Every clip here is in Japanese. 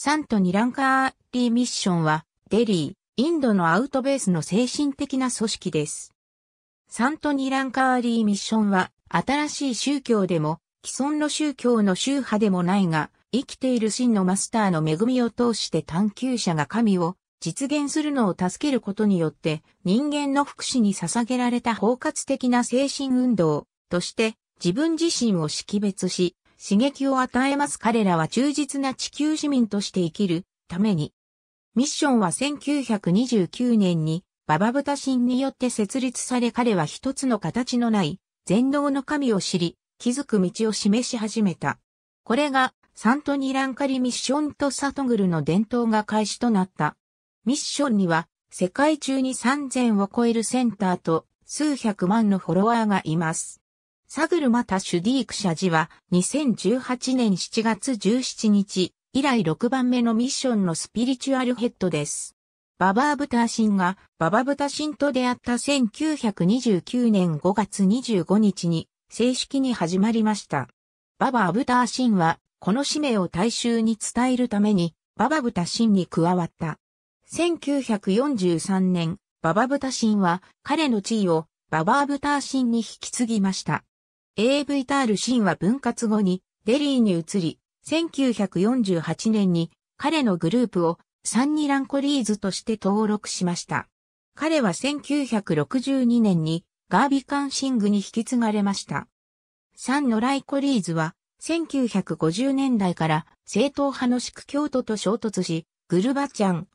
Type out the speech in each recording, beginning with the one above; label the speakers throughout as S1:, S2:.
S1: サントニランカーリーミッションは、デリー、インドのアウトベースの精神的な組織です。サントニランカーリーミッションは、新しい宗教でも、既存の宗教の宗派でもないが、生きている真のマスターの恵みを通して探求者が神を実現するのを助けることによって人間の福祉に捧げられた包括的な精神運動として自分自身を識別し刺激を与えます彼らは忠実な地球市民として生きるために。ミッションは1929年にババブタ神によって設立され彼は一つの形のない全能の神を知り、気づく道を示し始めた。これがサントニランカリミッションとサトグルの伝統が開始となった。ミッションには世界中に3000を超えるセンターと数百万のフォロワーがいます。サグルマタ・シュディーク社寺は2018年7月17日以来6番目のミッションのスピリチュアルヘッドです。ババーブターシンがババブタシンと出会った1929年5月25日に正式に始まりました。ババーブターシンはこの使命を大衆に伝えるためにババブタシンに加わった。1943年、ババブタシンは彼の地位をババーブターシンに引き継ぎました。AV タール・シンは分割後にデリーに移り、1948年に彼のグループをサンニランコリーズとして登録しました。彼は1962年にガービカンシングに引き継がれました。サンノライコリーズは1950年代から正統派の宿教徒と衝突し、グルバチャン、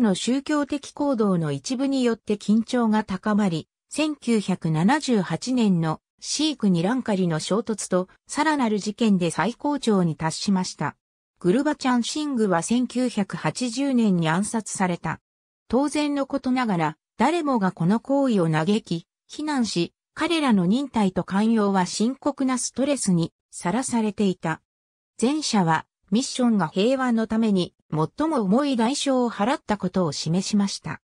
S1: の宗教的行動の一部によって緊張が高まり、1978年のシークにランカリの衝突とさらなる事件で最高潮に達しました。グルバチャンシングは1980年に暗殺された。当然のことながら、誰もがこの行為を嘆き、非難し、彼らの忍耐と寛容は深刻なストレスにさらされていた。前者は、ミッションが平和のために最も重い代償を払ったことを示しました。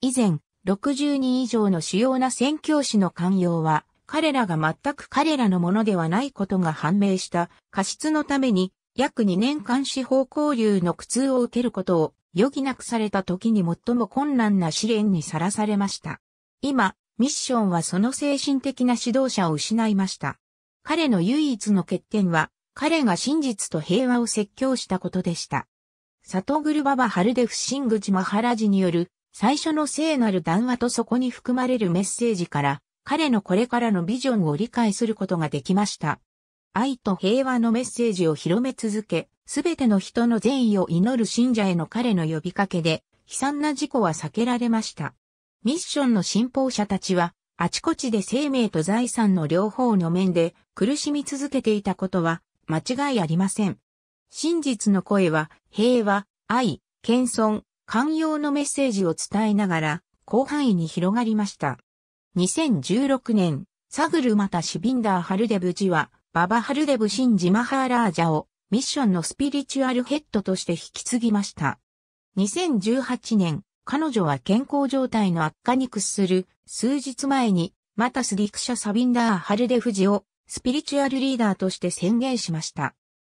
S1: 以前、60人以上の主要な宣教師の寛容は、彼らが全く彼らのものではないことが判明した過失のために約2年間司法交流の苦痛を受けることを余儀なくされた時に最も困難な試練にさらされました。今、ミッションはその精神的な指導者を失いました。彼の唯一の欠点は、彼が真実と平和を説教したことでした。サトグルババハルデフ・シングジ・マハラジによる最初の聖なる談話とそこに含まれるメッセージから、彼のこれからのビジョンを理解することができました。愛と平和のメッセージを広め続け、すべての人の善意を祈る信者への彼の呼びかけで、悲惨な事故は避けられました。ミッションの信奉者たちは、あちこちで生命と財産の両方の面で苦しみ続けていたことは間違いありません。真実の声は平和、愛、謙遜、寛容のメッセージを伝えながら広範囲に広がりました。2016年、サグルマタシビンダーハルデブジは、ババハルデブシンジマハーラージャをミッションのスピリチュアルヘッドとして引き継ぎました。2018年、彼女は健康状態の悪化に屈する数日前に、マタス・ディクシャ・サビンダー・ハルデフジをスピリチュアルリーダーとして宣言しました。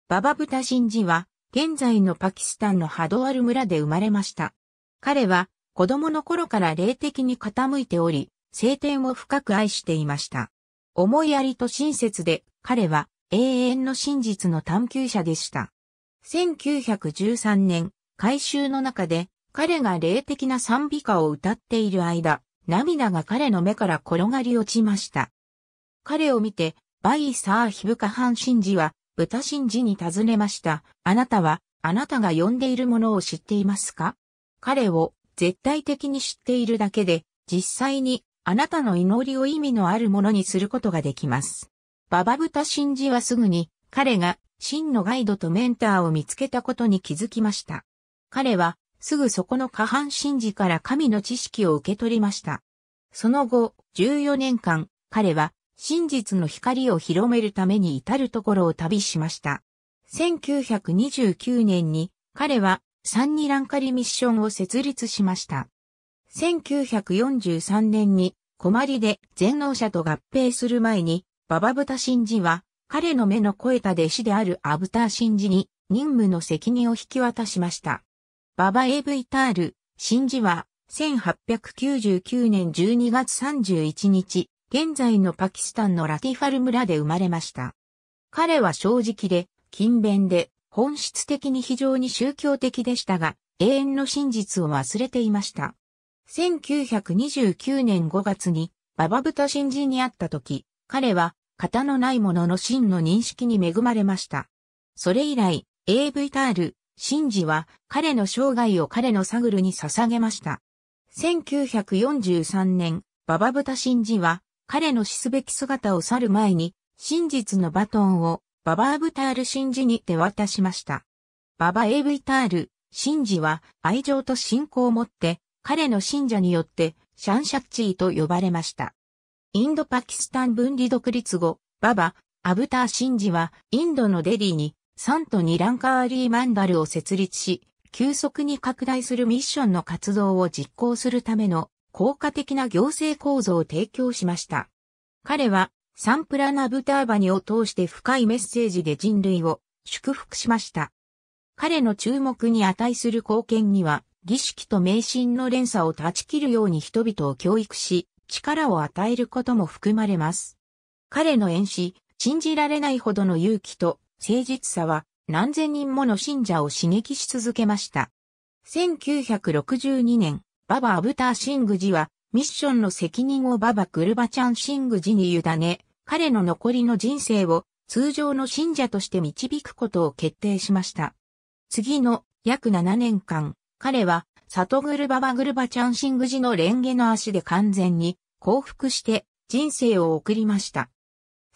S1: ババブタ・シンジは、現在のパキスタンのハドワル村で生まれました。彼は、子供の頃から霊的に傾いており、聖典を深く愛していました。思いやりと親切で、彼は永遠の真実の探求者でした。1913年、改修の中で、彼が霊的な賛美歌を歌っている間、涙が彼の目から転がり落ちました。彼を見て、バイサーヒブカハン神事は、豚神事に尋ねました。あなたは、あなたが呼んでいるものを知っていますか彼を絶対的に知っているだけで、実際にあなたの祈りを意味のあるものにすることができます。ババブタ神事はすぐに、彼が真のガイドとメンターを見つけたことに気づきました。彼は、すぐそこの下半神事から神の知識を受け取りました。その後、14年間、彼は、真実の光を広めるために至るところを旅しました。1929年に、彼は、サンニランカリミッションを設立しました。1943年に、困りで全能者と合併する前に、ババブタ神事は、彼の目の肥えた弟子であるアブター神事に、任務の責任を引き渡しました。ババエブイタール、神事は、1899年12月31日、現在のパキスタンのラティファル村で生まれました。彼は正直で、勤勉で、本質的に非常に宗教的でしたが、永遠の真実を忘れていました。1929年5月に、ババブタ新人に会った時、彼は、型のないものの真の認識に恵まれました。それ以来、AV タール、真治は彼の生涯を彼のサグルに捧げました。1943年、ババブタ新人は彼の死すべき姿を去る前に、真実のバトンをババーブタール真治に手渡しました。ババ AV タール、真治は愛情と信仰を持って彼の信者によってシャンシャッチーと呼ばれました。インドパキスタン分離独立後、ババ、アブター・シンジはインドのデリーにサントニランカーリーマンダルを設立し、急速に拡大するミッションの活動を実行するための効果的な行政構造を提供しました。彼はサンプラナブターバニを通して深いメッセージで人類を祝福しました。彼の注目に値する貢献には儀式と迷信の連鎖を断ち切るように人々を教育し、力を与えることも含まれます。彼の演詞、信じられないほどの勇気と誠実さは何千人もの信者を刺激し続けました。1962年、ババ・アブター・シングジはミッションの責任をババ・クルバチャン・シングジに委ね、彼の残りの人生を通常の信者として導くことを決定しました。次の約7年間、彼は、サトグルババグルバチャンシングジのレンゲの足で完全に降伏して人生を送りました。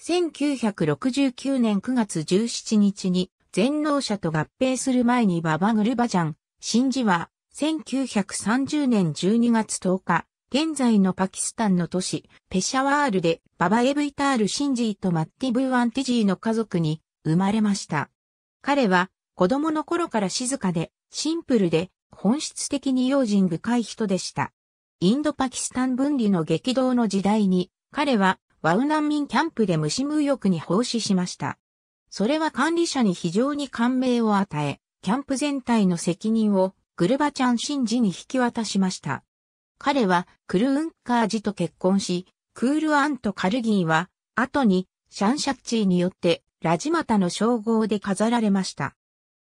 S1: 1969年9月17日に全能者と合併する前にババグルバチャン、シンジは1930年12月10日、現在のパキスタンの都市ペシャワールでババエブイタール・シンジーとマッティブワアンティジーの家族に生まれました。彼は子供の頃から静かでシンプルで本質的に用心深い人でした。インドパキスタン分離の激動の時代に、彼はワウ難民キャンプで無視無欲に奉仕しました。それは管理者に非常に感銘を与え、キャンプ全体の責任をグルバチャン神事に引き渡しました。彼はクルウンカージと結婚し、クールアンとカルギーは、後にシャンシャッチーによってラジマタの称号で飾られました。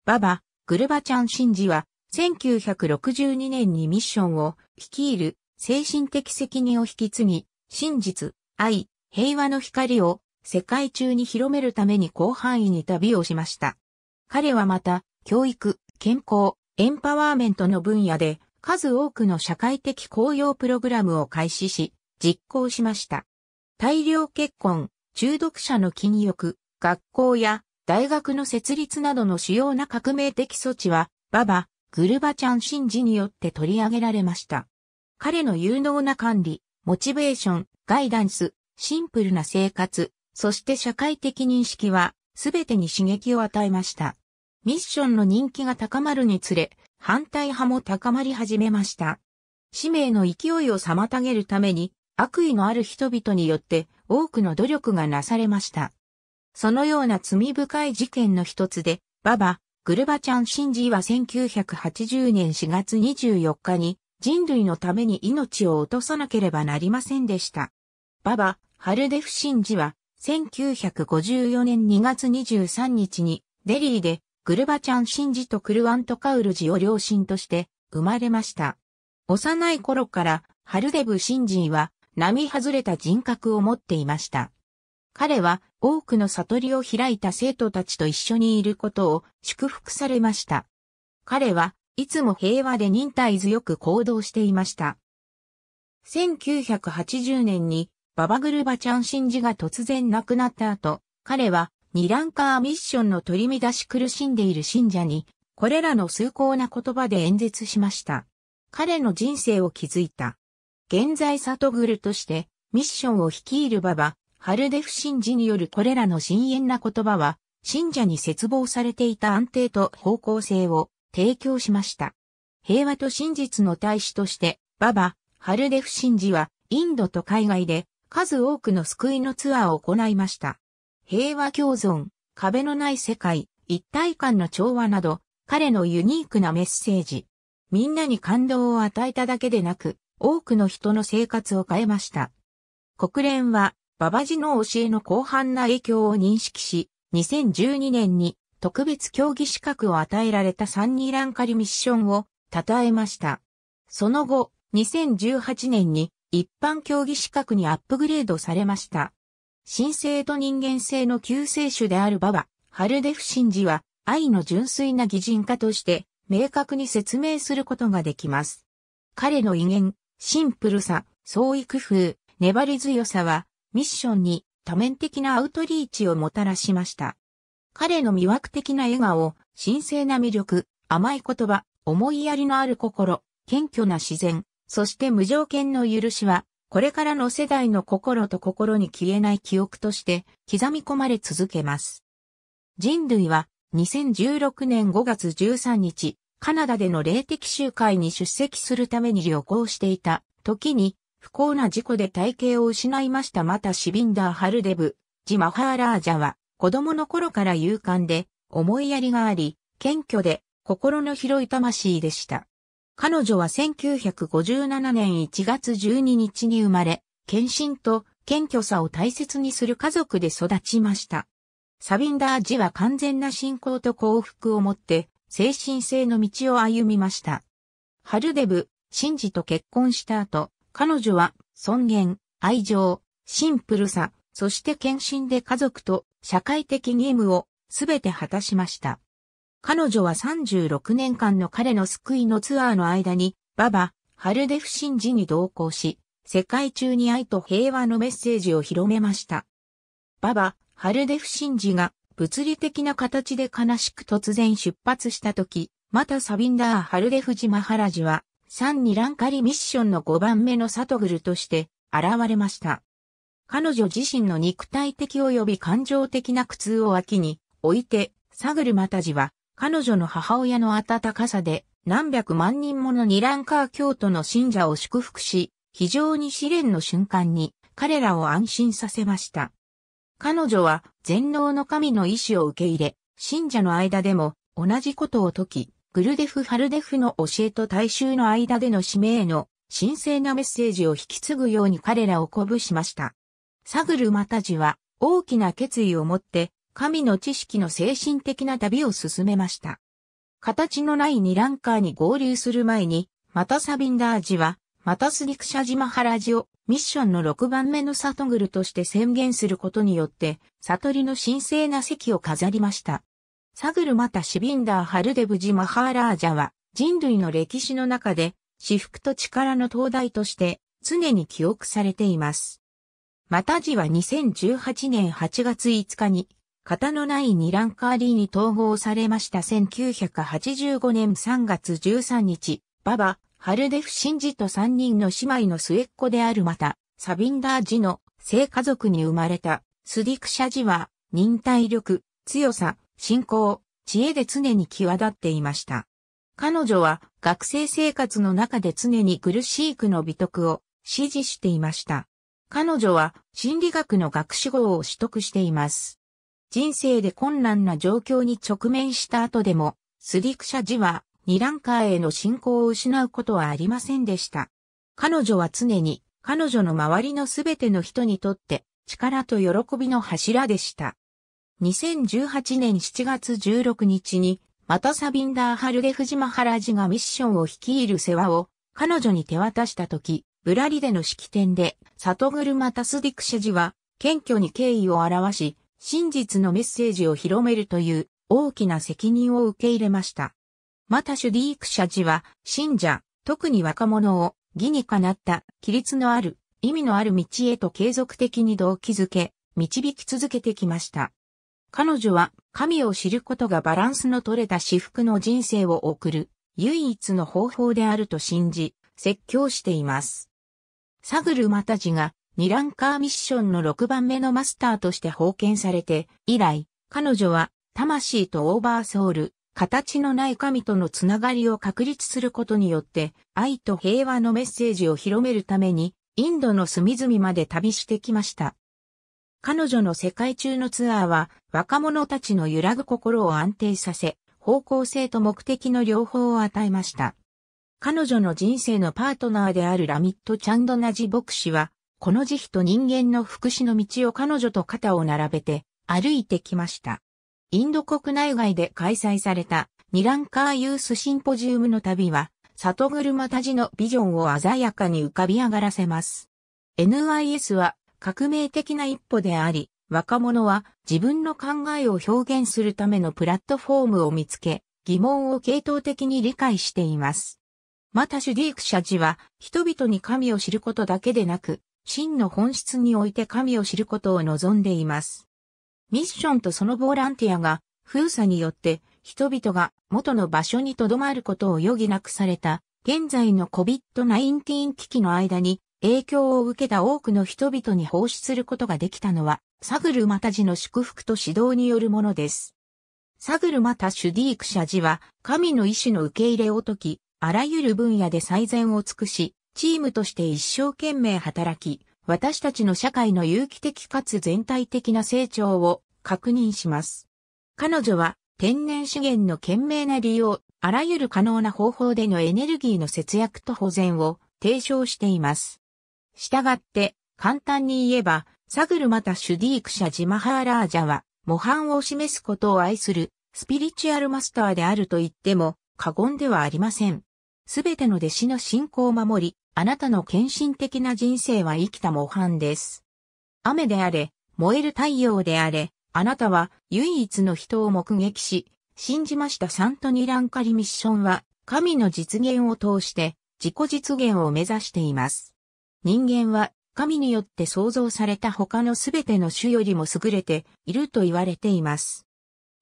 S1: ババ、グルバチャン神事は1962年にミッションを率いる精神的責任を引き継ぎ、真実、愛、平和の光を世界中に広めるために広範囲に旅をしました。彼はまた、教育、健康、エンパワーメントの分野で数多くの社会的公用プログラムを開始し、実行しました。大量結婚、中毒者の禁欲、学校や大学の設立などの主要な革命的措置は、ババ、グルバチャン神事によって取り上げられました。彼の有能な管理、モチベーション、ガイダンス、シンプルな生活、そして社会的認識は、すべてに刺激を与えました。ミッションの人気が高まるにつれ、反対派も高まり始めました。使命の勢いを妨げるために、悪意のある人々によって多くの努力がなされました。そのような罪深い事件の一つで、ババ、グルバチャン・シンジーは1980年4月24日に人類のために命を落とさなければなりませんでした。ババ、ハルデフ・シンジは1954年2月23日にデリーでグルバチャン・シンジとクルワント・カウルジを両親として生まれました。幼い頃からハルデブ・シンジーは並外れた人格を持っていました。彼は多くの悟りを開いた生徒たちと一緒にいることを祝福されました。彼はいつも平和で忍耐強く行動していました。1980年にババグルバチャン神事が突然亡くなった後、彼はニランカーミッションの取り乱し苦しんでいる信者に、これらの崇高な言葉で演説しました。彼の人生を築いた。現在サトグルとして、ミッションを率いるババ、ハルデフ神事によるこれらの深淵な言葉は、信者に絶望されていた安定と方向性を提供しました。平和と真実の大使として、ババ、ハルデフ神事は、インドと海外で数多くの救いのツアーを行いました。平和共存、壁のない世界、一体感の調和など、彼のユニークなメッセージ。みんなに感動を与えただけでなく、多くの人の生活を変えました。国連はババジの教えの広範な影響を認識し、2012年に特別競技資格を与えられたサンニランカリミッションを称えました。その後、2018年に一般競技資格にアップグレードされました。神聖と人間性の救世主であるババ、ハルデフ神事は愛の純粋な擬人化として明確に説明することができます。彼の威厳、シンプルさ、創意工夫、粘り強さはミッションに多面的なアウトリーチをもたらしました。彼の魅惑的な笑顔、神聖な魅力、甘い言葉、思いやりのある心、謙虚な自然、そして無条件の許しは、これからの世代の心と心に消えない記憶として刻み込まれ続けます。人類は2016年5月13日、カナダでの霊的集会に出席するために旅行していた時に不幸な事故で体型を失いましたまたシビンダー・ハルデブ、ジ・マハーラージャは、子供の頃から勇敢で、思いやりがあり、謙虚で、心の広い魂でした。彼女は1957年1月12日に生まれ、献身と謙虚さを大切にする家族で育ちました。サビンダー・ジは完全な信仰と幸福を持って、精神性の道を歩みました。ハルデブ、シンジと結婚した後、彼女は尊厳、愛情、シンプルさ、そして献身で家族と社会的義務をすべて果たしました。彼女は36年間の彼の救いのツアーの間に、ババ、ハルデフ神事に同行し、世界中に愛と平和のメッセージを広めました。ババ、ハルデフ神事が物理的な形で悲しく突然出発した時、またサビンダー・ハルデフジ・マハラジは3にランカリミッションの5番目のサトグルとして現れました。彼女自身の肉体的及び感情的な苦痛を脇に置いて、サグルマタジは彼女の母親の温かさで何百万人ものニランカー教徒の信者を祝福し、非常に試練の瞬間に彼らを安心させました。彼女は全能の神の意志を受け入れ、信者の間でも同じことを解き、グルデフ・ファルデフの教えと大衆の間での使命への神聖なメッセージを引き継ぐように彼らを鼓舞しました。サグル・マタジは大きな決意を持って神の知識の精神的な旅を進めました。形のないニランカーに合流する前に、マタサビンダージは、マタスディクシャジマハラジをミッションの6番目のサトグルとして宣言することによって、悟りの神聖な席を飾りました。サグルマタ・シビンダー・ハルデブジ・マハーラージャは人類の歴史の中で私服と力の灯台として常に記憶されています。マタジは2018年8月5日に型のないニランカーリーに統合されました1985年3月13日、ババ、ハルデフ・シンジと3人の姉妹の末っ子であるマタ、サビンダージの性家族に生まれたスディクシャジは忍耐力、強さ、信仰、知恵で常に際立っていました。彼女は学生生活の中で常に苦しい区の美徳を支持していました。彼女は心理学の学士号を取得しています。人生で困難な状況に直面した後でも、スリクシャジは2。ランカーへの信仰を失うことはありませんでした。彼女は常に彼女の周りのすべての人にとって力と喜びの柱でした。2018年7月16日に、またサビンダー・ハルデフジマハラジがミッションを率いる世話を彼女に手渡したとき、ブラリでの式典で、サトグルマタスディクシェジは、謙虚に敬意を表し、真実のメッセージを広めるという大きな責任を受け入れました。またシュディークシャジは、信者、特に若者を、義にかなった、規律のある、意味のある道へと継続的に動機づけ、導き続けてきました。彼女は神を知ることがバランスの取れた至福の人生を送る唯一の方法であると信じ、説教しています。サグル・マタジがニランカーミッションの6番目のマスターとして封建されて、以来、彼女は魂とオーバーソウル、形のない神とのつながりを確立することによって、愛と平和のメッセージを広めるために、インドの隅々まで旅してきました。彼女の世界中のツアーは若者たちの揺らぐ心を安定させ、方向性と目的の両方を与えました。彼女の人生のパートナーであるラミット・チャンドナジ牧師は、この慈悲と人間の福祉の道を彼女と肩を並べて歩いてきました。インド国内外で開催されたニランカーユースシンポジウムの旅は、里車たちのビジョンを鮮やかに浮かび上がらせます。NIS は革命的な一歩であり、若者は自分の考えを表現するためのプラットフォームを見つけ、疑問を系統的に理解しています。またシュディーク社寺は、人々に神を知ることだけでなく、真の本質において神を知ることを望んでいます。ミッションとそのボランティアが、封鎖によって、人々が元の場所に留まることを余儀なくされた、現在の COVID-19 危機の間に影響を受けた多くの人々に奉仕することができたのは、サグルマタジの祝福と指導によるものです。サグルマタシュディークシャは、神の意志の受け入れを解き、あらゆる分野で最善を尽くし、チームとして一生懸命働き、私たちの社会の有機的かつ全体的な成長を確認します。彼女は天然資源の懸命な利用、あらゆる可能な方法でのエネルギーの節約と保全を提唱しています。従って、簡単に言えば、サグルマタシュディークシャジマハーラージャは、模範を示すことを愛する、スピリチュアルマスターであると言っても、過言ではありません。すべての弟子の信仰を守り、あなたの献身的な人生は生きた模範です。雨であれ、燃える太陽であれ、あなたは唯一の人を目撃し、信じましたサントニランカリミッションは、神の実現を通して、自己実現を目指しています。人間は神によって創造された他のすべての種よりも優れていると言われています。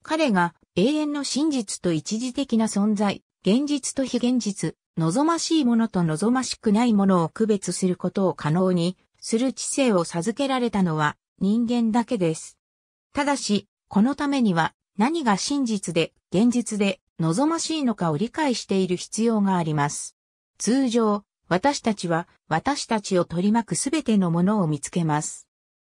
S1: 彼が永遠の真実と一時的な存在、現実と非現実、望ましいものと望ましくないものを区別することを可能にする知性を授けられたのは人間だけです。ただし、このためには何が真実で現実で望ましいのかを理解している必要があります。通常、私たちは私たちを取り巻くすべてのものを見つけます。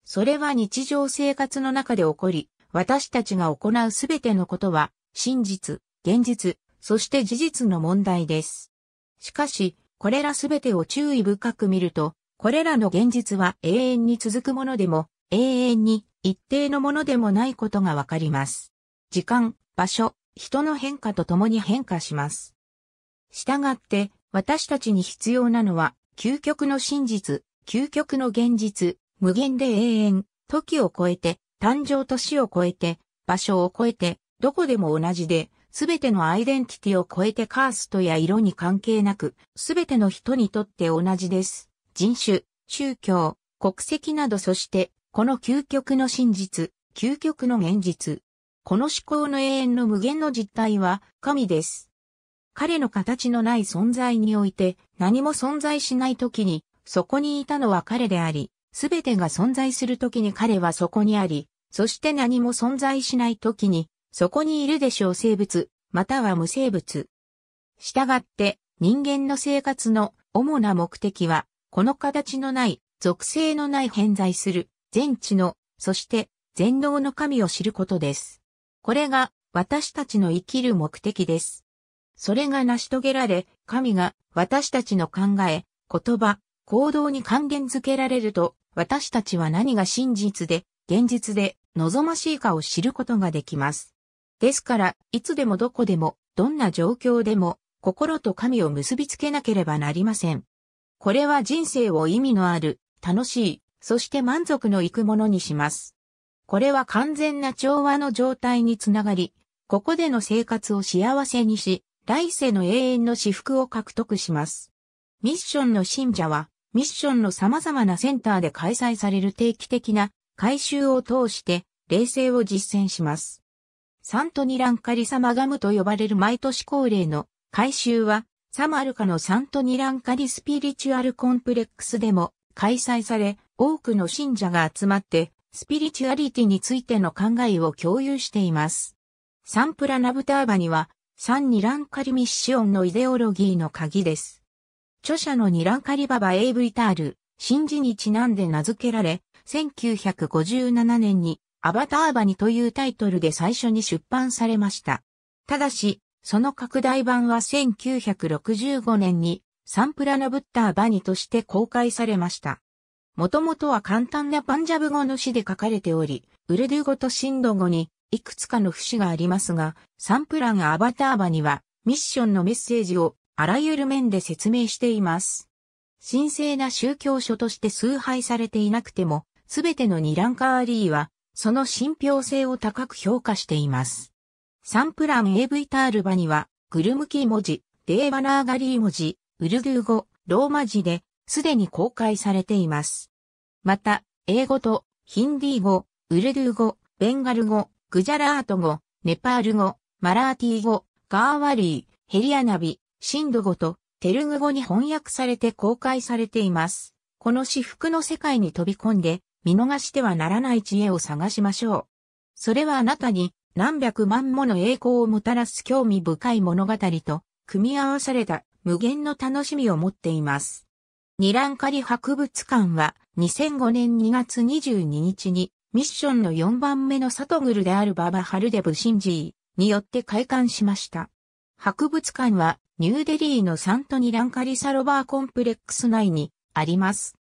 S1: それは日常生活の中で起こり、私たちが行うすべてのことは、真実、現実、そして事実の問題です。しかし、これらすべてを注意深く見ると、これらの現実は永遠に続くものでも、永遠に一定のものでもないことがわかります。時間、場所、人の変化とともに変化します。したがって、私たちに必要なのは、究極の真実、究極の現実、無限で永遠、時を超えて、誕生と死を超えて、場所を超えて、どこでも同じで、すべてのアイデンティティを超えてカーストや色に関係なく、すべての人にとって同じです。人種、宗教、国籍などそして、この究極の真実、究極の現実。この思考の永遠の無限の実態は神です。彼の形のない存在において何も存在しない時にそこにいたのは彼であり、すべてが存在する時に彼はそこにあり、そして何も存在しない時にそこにいるでしょう生物、または無生物。したがって人間の生活の主な目的は、この形のない属性のない偏在する全知の、そして全能の神を知ることです。これが私たちの生きる目的です。それが成し遂げられ、神が私たちの考え、言葉、行動に還元づけられると、私たちは何が真実で、現実で、望ましいかを知ることができます。ですから、いつでもどこでも、どんな状況でも、心と神を結びつけなければなりません。これは人生を意味のある、楽しい、そして満足のいくものにします。これは完全な調和の状態につながり、ここでの生活を幸せにし、来世の永遠の私服を獲得します。ミッションの信者は、ミッションの様々なセンターで開催される定期的な回収を通して、霊性を実践します。サントニランカリサマガムと呼ばれる毎年恒例の回収は、サマルカのサントニランカリスピリチュアルコンプレックスでも開催され、多くの信者が集まって、スピリチュアリティについての考えを共有しています。サンプラナブターバには、ン・ニランカリミッションのイデオロギーの鍵です。著者のニランカリババ・エイブリタール、新字にちなんで名付けられ、1957年にアバターバニというタイトルで最初に出版されました。ただし、その拡大版は1965年にサンプラナブッターバニとして公開されました。もともとは簡単なパンジャブ語の詩で書かれており、ウルドゥ語とシンド語にいくつかの節がありますが、サンプランアバターバにはミッションのメッセージをあらゆる面で説明しています。神聖な宗教書として崇拝されていなくても、すべてのニランカーリーは、その信憑性を高く評価しています。サンプラン AV タールバには、グルムキ文字、デーバナーガリー文字、ウルドゥー語、ローマ字で、すでに公開されています。また、英語と、ヒンディー語、ウルドゥー語、ベンガル語、グジャラート語、ネパール語、マラーティー語、ガーワリー、ヘリアナビ、シンド語とテルグ語に翻訳されて公開されています。この私服の世界に飛び込んで見逃してはならない知恵を探しましょう。それはあなたに何百万もの栄光をもたらす興味深い物語と組み合わされた無限の楽しみを持っています。ニランカリ博物館は2005年2月22日にミッションの4番目のサトグルであるババ・ハルデブ・シンジーによって開館しました。博物館はニューデリーのサントニランカリサロバーコンプレックス内にあります。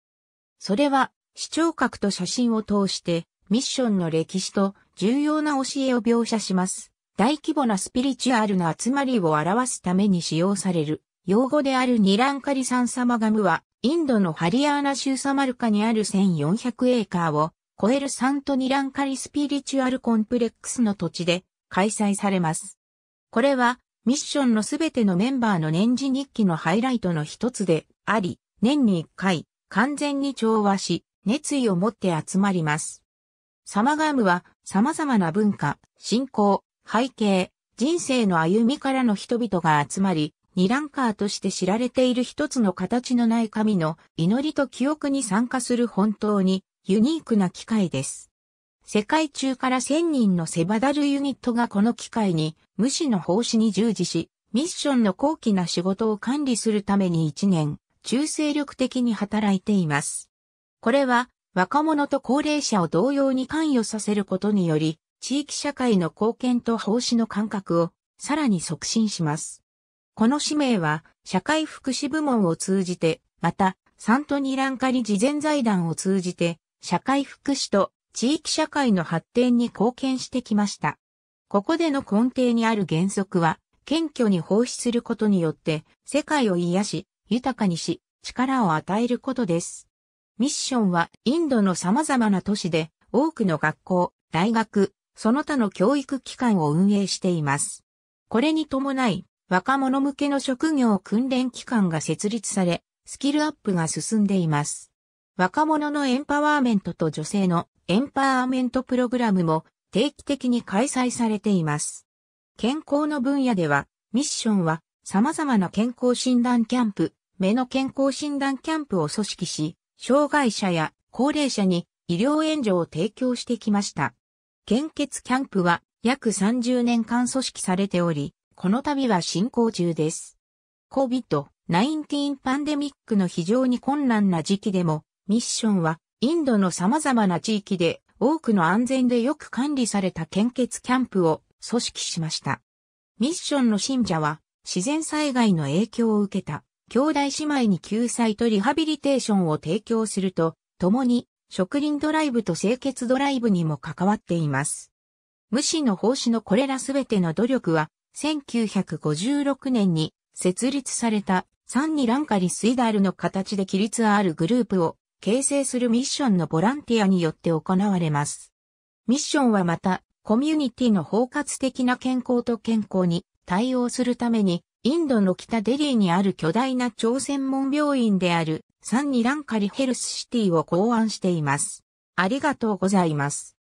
S1: それは視聴覚と写真を通してミッションの歴史と重要な教えを描写します。大規模なスピリチュアルな集まりを表すために使用される用語であるニランカリサンサマガムはインドのハリアーナ州サマルカにある1400エーカーをコエル・サント・ニランカリ・スピリチュアル・コンプレックスの土地で開催されます。これは、ミッションのすべてのメンバーの年次日記のハイライトの一つであり、年に一回、完全に調和し、熱意を持って集まります。サマガームは様々な文化、信仰、背景、人生の歩みからの人々が集まり、ニランカーとして知られている一つの形のない神の祈りと記憶に参加する本当にユニークな機械です。世界中から1000人のセバダルユニットがこの機械に無視の奉仕に従事し、ミッションの高貴な仕事を管理するために1年、中精力的に働いています。これは若者と高齢者を同様に関与させることにより、地域社会の貢献と奉仕の感覚をさらに促進します。この使命は社会福祉部門を通じて、またサントニランカリ慈善財団を通じて社会福祉と地域社会の発展に貢献してきました。ここでの根底にある原則は、謙虚に奉仕することによって、世界を癒し、豊かにし、力を与えることです。ミッションは、インドの様々な都市で、多くの学校、大学、その他の教育機関を運営しています。これに伴い、若者向けの職業訓練機関が設立され、スキルアップが進んでいます。若者のエンパワーメントと女性のエンパワーメントプログラムも定期的に開催されています。健康の分野では、ミッションは様々な健康診断キャンプ、目の健康診断キャンプを組織し、障害者や高齢者に医療援助を提供してきました。献血キャンプは約30年間組織されており、この度は進行中です。COVID-19 パンデミックの非常に困難な時期でも、ミッションは、インドの様々な地域で多くの安全でよく管理された献血キャンプを組織しました。ミッションの信者は自然災害の影響を受けた兄弟姉妹に救済とリハビリテーションを提供すると、共に植林ドライブと清潔ドライブにも関わっています。無視の奉仕のこれらすべての努力は、1956年に設立されたサンニランカリスイダールの形で規律あるグループを形成するミッションのボランティアによって行われます。ミッションはまた、コミュニティの包括的な健康と健康に対応するために、インドの北デリーにある巨大な朝鮮門病院であるサンニランカリヘルスシティを考案しています。ありがとうございます。